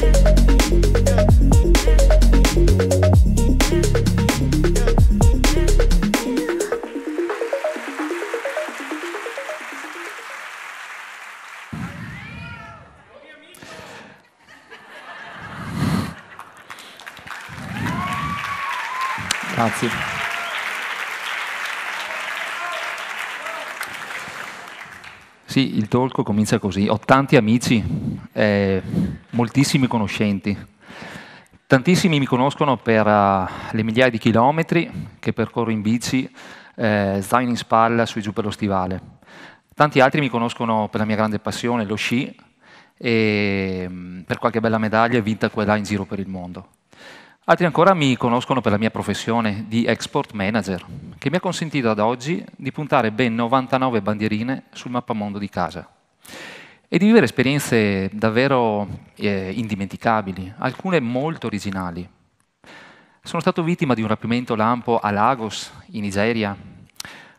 Thank you. Sì, il talk comincia così. Ho tanti amici, eh, moltissimi conoscenti. Tantissimi mi conoscono per uh, le migliaia di chilometri che percorro in bici, eh, zaino in spalla, sui giù per lo stivale. Tanti altri mi conoscono per la mia grande passione, lo sci, e mh, mm, per qualche bella medaglia vinta qua e là in giro per il mondo. Altri ancora mi conoscono per la mia professione di export manager, che mi ha consentito ad oggi di puntare ben 99 bandierine sul mappamondo di casa e di vivere esperienze davvero eh, indimenticabili, alcune molto originali. Sono stato vittima di un rapimento lampo a Lagos, in Nigeria.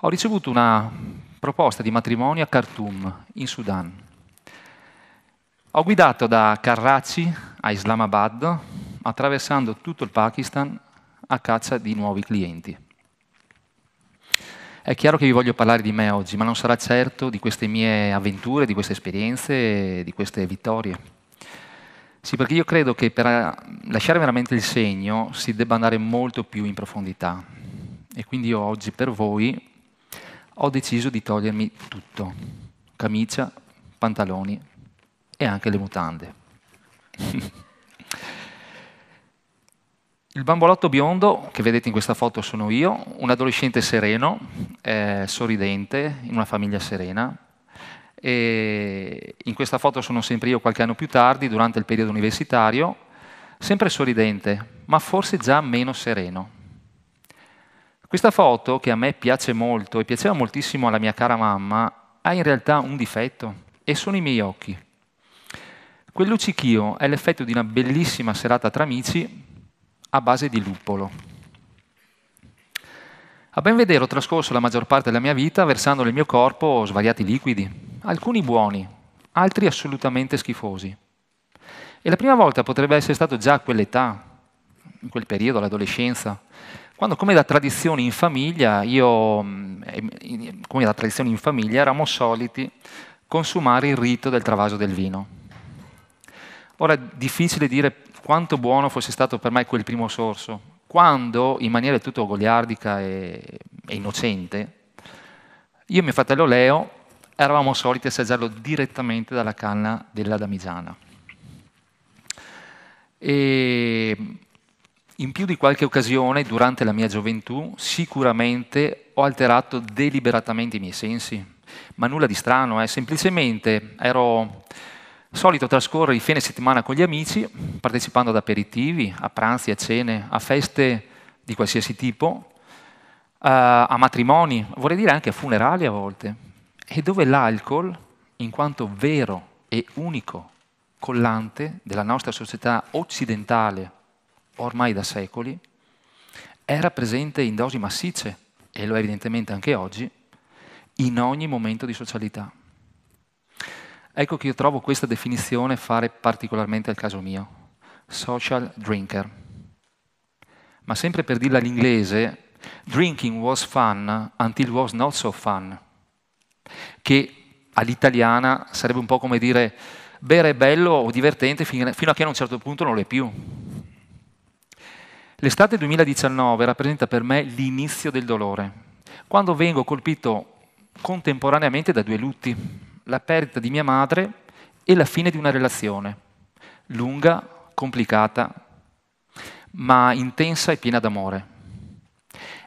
Ho ricevuto una proposta di matrimonio a Khartoum, in Sudan. Ho guidato da Karachi a Islamabad attraversando tutto il Pakistan a caccia di nuovi clienti. È chiaro che vi voglio parlare di me oggi, ma non sarà certo di queste mie avventure, di queste esperienze, di queste vittorie. Sì, perché io credo che per eh, lasciare veramente il segno si debba andare molto più in profondità. E quindi io oggi per voi ho deciso di togliermi tutto, camicia, pantaloni e anche le mutande. Il bambolotto biondo, che vedete in questa foto sono io, un adolescente sereno, eh, sorridente, in una famiglia serena. E in questa foto sono sempre io qualche anno più tardi, durante il periodo universitario, sempre sorridente, ma forse già meno sereno. Questa foto, che a me piace molto e piaceva moltissimo alla mia cara mamma, ha in realtà un difetto, e sono i miei occhi. Quel luccichio è l'effetto di una bellissima serata tra amici a base di luppolo. A ben vedere ho trascorso la maggior parte della mia vita versando nel mio corpo svariati liquidi, alcuni buoni, altri assolutamente schifosi. E la prima volta potrebbe essere stato già a quell'età, in quel periodo, l'adolescenza, quando come da tradizione in famiglia, io, mm, come da tradizione in famiglia, eravamo soliti consumare il rito del travaso del vino. Ora, è difficile dire quanto buono fosse stato per me quel primo sorso, quando in maniera tutto goliardica e, e innocente, io e mio fratello Leo eravamo soliti assaggiarlo direttamente dalla canna della Damigiana. E in più di qualche occasione durante la mia gioventù sicuramente ho alterato deliberatamente i miei sensi, ma nulla di strano, eh? semplicemente ero Solito trascorrere i fine settimana con gli amici, partecipando ad aperitivi, a pranzi, a cene, a feste di qualsiasi tipo, eh, a matrimoni, vorrei dire anche a funerali a volte, e dove l'alcol, in quanto vero e unico collante della nostra società occidentale ormai da secoli, era presente in dosi massicce, e lo è evidentemente anche oggi, in ogni momento di socialità. Ecco che io trovo questa definizione fare particolarmente al caso mio. Social drinker. Ma sempre per dirla all'inglese, drinking was fun until was not so fun. Che all'italiana sarebbe un po' come dire bere è bello o divertente fino a che a un certo punto non lo è più. L'estate 2019 rappresenta per me l'inizio del dolore, quando vengo colpito contemporaneamente da due lutti la perdita di mia madre e la fine di una relazione, lunga, complicata, ma intensa e piena d'amore.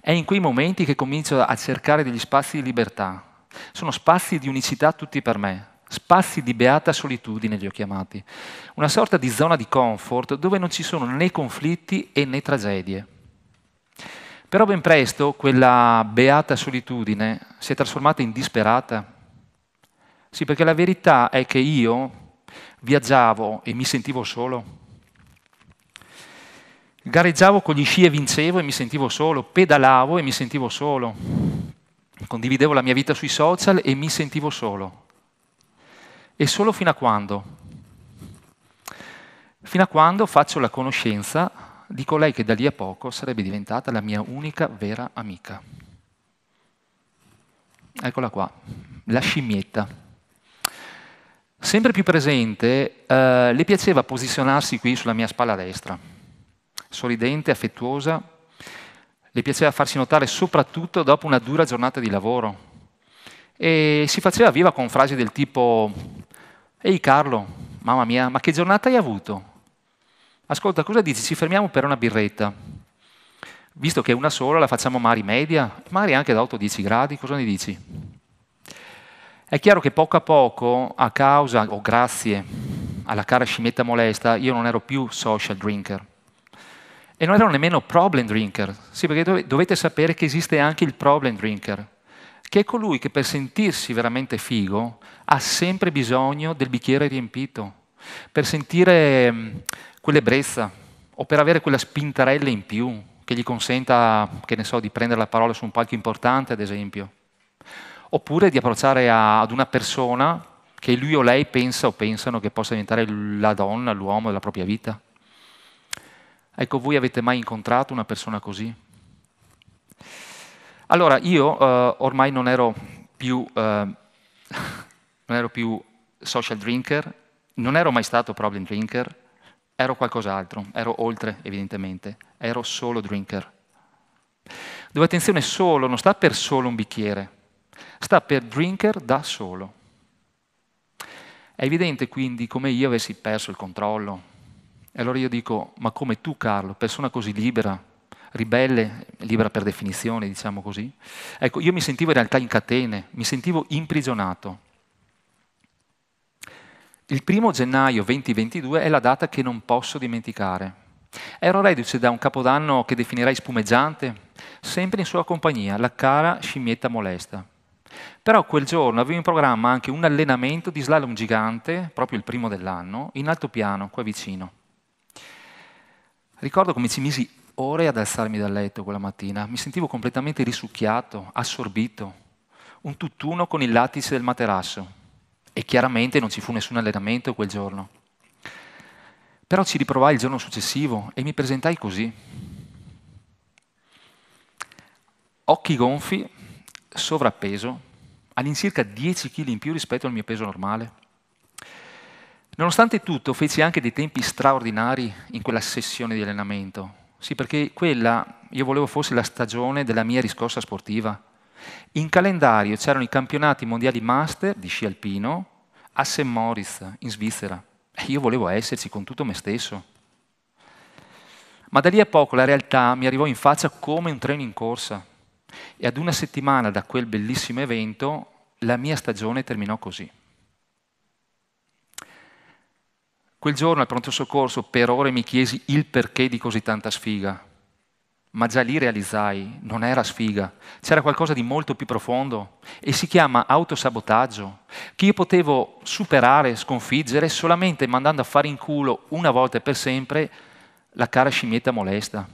È in quei momenti che comincio a cercare degli spazi di libertà. Sono spazi di unicità tutti per me, spazi di beata solitudine li ho chiamati, una sorta di zona di comfort dove non ci sono né conflitti né tragedie. Però ben presto quella beata solitudine si è trasformata in disperata sì, perché la verità è che io viaggiavo e mi sentivo solo. Gareggiavo con gli sci e vincevo e mi sentivo solo, pedalavo e mi sentivo solo, condividevo la mia vita sui social e mi sentivo solo. E solo fino a quando? Fino a quando faccio la conoscenza di colei che da lì a poco sarebbe diventata la mia unica vera amica. Eccola qua, la scimmietta sempre più presente, eh, le piaceva posizionarsi qui sulla mia spalla destra, sorridente, affettuosa, le piaceva farsi notare soprattutto dopo una dura giornata di lavoro e si faceva viva con frasi del tipo «Ehi Carlo, mamma mia, ma che giornata hai avuto? Ascolta, cosa dici? Ci fermiamo per una birretta. Visto che è una sola, la facciamo mari media, mari anche da 8-10 gradi, cosa ne dici?» È chiaro che poco a poco, a causa o grazie alla cara scimmietta molesta, io non ero più social drinker. E non ero nemmeno problem drinker. Sì, perché dovete sapere che esiste anche il problem drinker, che è colui che per sentirsi veramente figo ha sempre bisogno del bicchiere riempito, per sentire mm, quell'ebbrezza o per avere quella spintarella in più che gli consenta, che ne so, di prendere la parola su un palco importante, ad esempio oppure di approcciare a, ad una persona che lui o lei pensa o pensano che possa diventare la donna, l'uomo della propria vita. Ecco, voi avete mai incontrato una persona così? Allora, io eh, ormai non ero più, eh, non ero più social drinker, non ero mai stato problem drinker, ero qualcos'altro, ero oltre evidentemente, ero solo drinker. Dove attenzione, solo non sta per solo un bicchiere, sta per drinker da solo. È evidente quindi come io avessi perso il controllo. E allora io dico, ma come tu Carlo, persona così libera, ribelle, libera per definizione, diciamo così. Ecco, io mi sentivo in realtà in catene, mi sentivo imprigionato. Il primo gennaio 2022 è la data che non posso dimenticare. Ero reduce da un capodanno che definirei spumeggiante, sempre in sua compagnia, la cara scimmietta molesta. Però quel giorno avevo in programma anche un allenamento di slalom gigante, proprio il primo dell'anno, in alto piano, qua vicino. Ricordo come ci misi ore ad alzarmi dal letto quella mattina, mi sentivo completamente risucchiato, assorbito, un tutt'uno con il lattice del materasso. E chiaramente non ci fu nessun allenamento quel giorno. Però ci riprovai il giorno successivo e mi presentai così. Occhi gonfi, sovrappeso, all'incirca 10 kg in più rispetto al mio peso normale. Nonostante tutto, feci anche dei tempi straordinari in quella sessione di allenamento. Sì, perché quella io volevo fosse la stagione della mia riscossa sportiva. In calendario c'erano i campionati mondiali master di sci alpino a St. Moritz, in Svizzera. E io volevo esserci con tutto me stesso. Ma da lì a poco la realtà mi arrivò in faccia come un treno in corsa. E ad una settimana da quel bellissimo evento la mia stagione terminò così. Quel giorno al pronto soccorso per ore mi chiesi il perché di così tanta sfiga, ma già lì realizzai, non era sfiga, c'era qualcosa di molto più profondo e si chiama autosabotaggio, che io potevo superare, sconfiggere solamente mandando a fare in culo una volta e per sempre la cara scimmietta molesta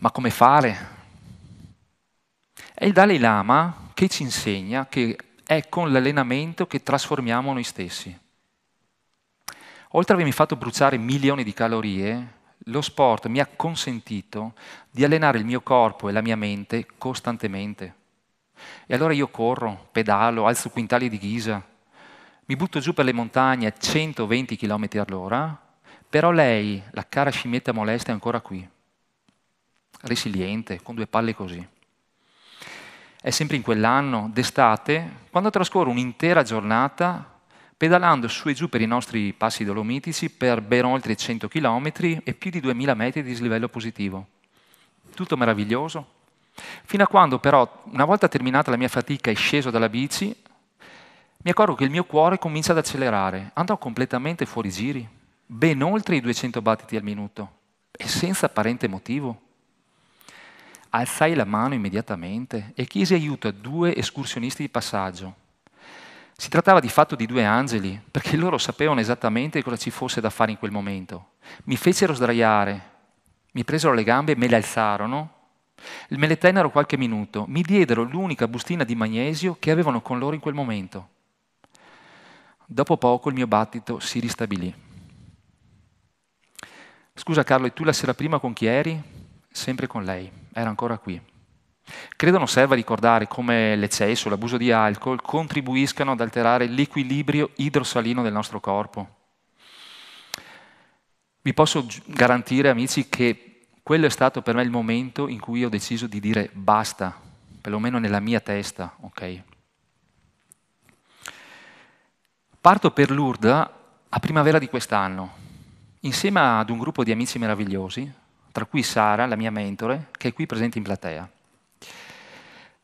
ma come fare? È il Dalai Lama che ci insegna che è con l'allenamento che trasformiamo noi stessi. Oltre a avermi fatto bruciare milioni di calorie, lo sport mi ha consentito di allenare il mio corpo e la mia mente costantemente. E allora io corro, pedalo, alzo quintali di ghisa, mi butto giù per le montagne a 120 km all'ora, però lei, la cara scimmietta molesta, è ancora qui resiliente, con due palle così. È sempre in quell'anno, d'estate, quando trascorro un'intera giornata pedalando su e giù per i nostri passi dolomitici per ben oltre 100 km e più di 2000 metri di dislivello positivo. Tutto meraviglioso. Fino a quando però, una volta terminata la mia fatica e sceso dalla bici, mi accorgo che il mio cuore comincia ad accelerare. Andò completamente fuori giri, ben oltre i 200 battiti al minuto e senza apparente motivo alzai la mano immediatamente e chiesi aiuto a due escursionisti di passaggio. Si trattava di fatto di due angeli, perché loro sapevano esattamente cosa ci fosse da fare in quel momento. Mi fecero sdraiare, mi presero le gambe e me le alzarono, me le tennero qualche minuto, mi diedero l'unica bustina di magnesio che avevano con loro in quel momento. Dopo poco il mio battito si ristabilì. Scusa Carlo, e tu la sera prima con chi eri? sempre con lei, era ancora qui. Credo non serva ricordare come l'eccesso, l'abuso di alcol contribuiscano ad alterare l'equilibrio idrosalino del nostro corpo. Vi posso garantire, amici, che quello è stato per me il momento in cui ho deciso di dire basta, perlomeno nella mia testa, ok? Parto per Lourdes a primavera di quest'anno, insieme ad un gruppo di amici meravigliosi, tra cui Sara, la mia mentore, che è qui presente in platea.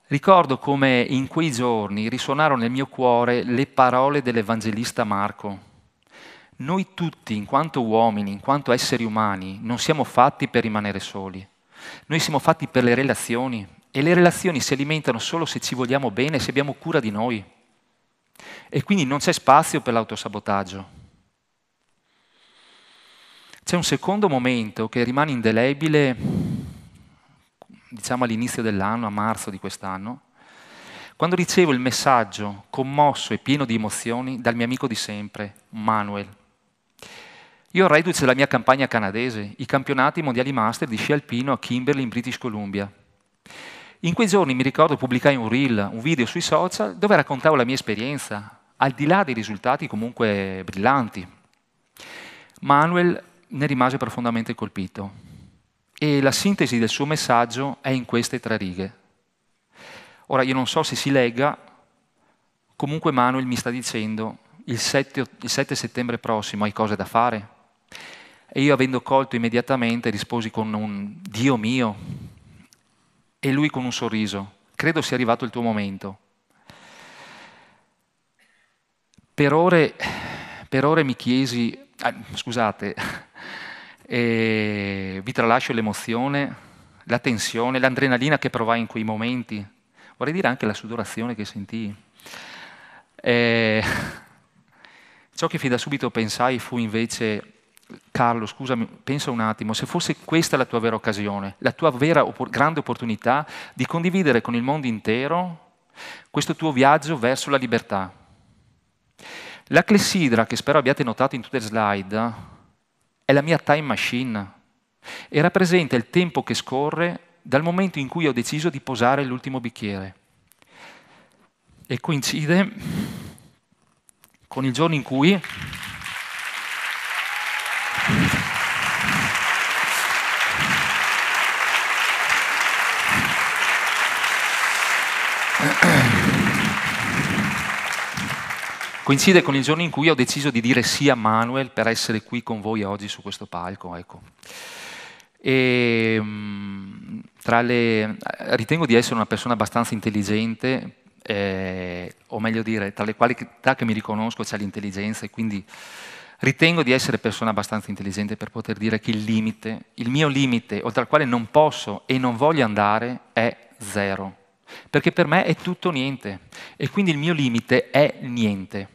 Ricordo come in quei giorni risuonarono nel mio cuore le parole dell'Evangelista Marco. Noi tutti, in quanto uomini, in quanto esseri umani, non siamo fatti per rimanere soli. Noi siamo fatti per le relazioni e le relazioni si alimentano solo se ci vogliamo bene, se abbiamo cura di noi. E quindi non c'è spazio per l'autosabotaggio. C'è un secondo momento che rimane indelebile, diciamo all'inizio dell'anno, a marzo di quest'anno, quando ricevo il messaggio commosso e pieno di emozioni dal mio amico di sempre, Manuel. Io reduce la mia campagna canadese, i campionati mondiali master di sci alpino a Kimberley in British Columbia. In quei giorni mi ricordo pubblicai un reel, un video sui social dove raccontavo la mia esperienza, al di là dei risultati comunque brillanti. Manuel ne rimase profondamente colpito. E la sintesi del suo messaggio è in queste tre righe. Ora, io non so se si legga, comunque Manuel mi sta dicendo il 7, il 7 settembre prossimo hai cose da fare? E io, avendo colto immediatamente, risposi con un Dio mio. E lui con un sorriso, credo sia arrivato il tuo momento. Per ore, per ore mi chiesi, eh, scusate, e vi tralascio l'emozione, la tensione, l'adrenalina che provai in quei momenti, vorrei dire anche la sudorazione che sentii. E... Ciò che fin da subito pensai fu invece, Carlo, scusami, pensa un attimo, se fosse questa la tua vera occasione, la tua vera opp- grande opportunità di condividere con il mondo intero questo tuo viaggio verso la libertà. La clessidra, che spero abbiate notato in tutte le slide, è la mia time machine e rappresenta il tempo che scorre dal momento in cui ho deciso di posare l'ultimo bicchiere. E coincide con il giorno in cui Coincide con il giorno in cui ho deciso di dire sì a Manuel per essere qui con voi oggi su questo palco. Ecco. E, ehm, le, ritengo di essere una persona abbastanza intelligente, eh, o meglio dire, tra le qualità che mi riconosco c'è l'intelligenza e quindi ritengo di essere persona abbastanza intelligente per poter dire che il limite, il mio limite, oltre al quale non posso e non voglio andare, è zero. Perché per me è tutto niente e quindi il mio limite è niente.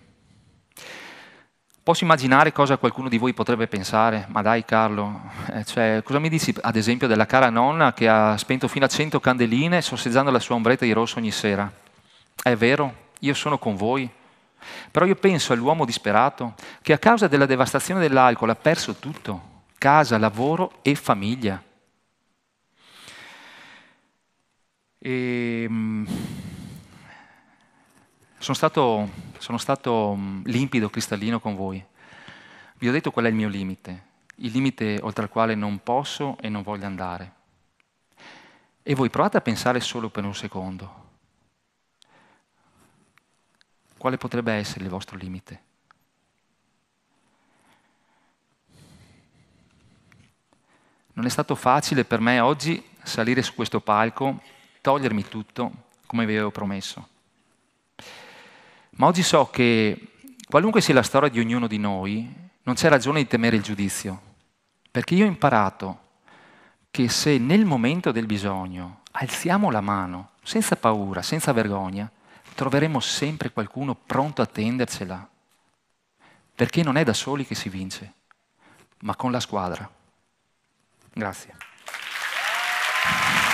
Posso immaginare cosa qualcuno di voi potrebbe pensare, ma dai Carlo, eh, cioè, cosa mi dici ad esempio della cara nonna che ha spento fino a 100 candeline sorseggiando la sua ombretta di rosso ogni sera? È vero, io sono con voi, però io penso all'uomo disperato che a causa della devastazione dell'alcol ha perso tutto, casa, lavoro e famiglia. E, ehm, sono stato, sono stato mm, limpido, cristallino con voi. Vi ho detto qual è il mio limite, il limite oltre il quale non posso e non voglio andare. E voi provate a pensare solo per un secondo. Quale potrebbe essere il vostro limite? Non è stato facile per me oggi salire su questo palco, togliermi tutto come vi avevo promesso. Ma oggi so che qualunque sia la storia di ognuno di noi, non c'è ragione di temere il giudizio, perché io ho imparato che se nel momento del bisogno alziamo la mano, senza paura, senza vergogna, troveremo sempre qualcuno pronto a tendercela, perché non è da soli che si vince, ma con la squadra. Grazie.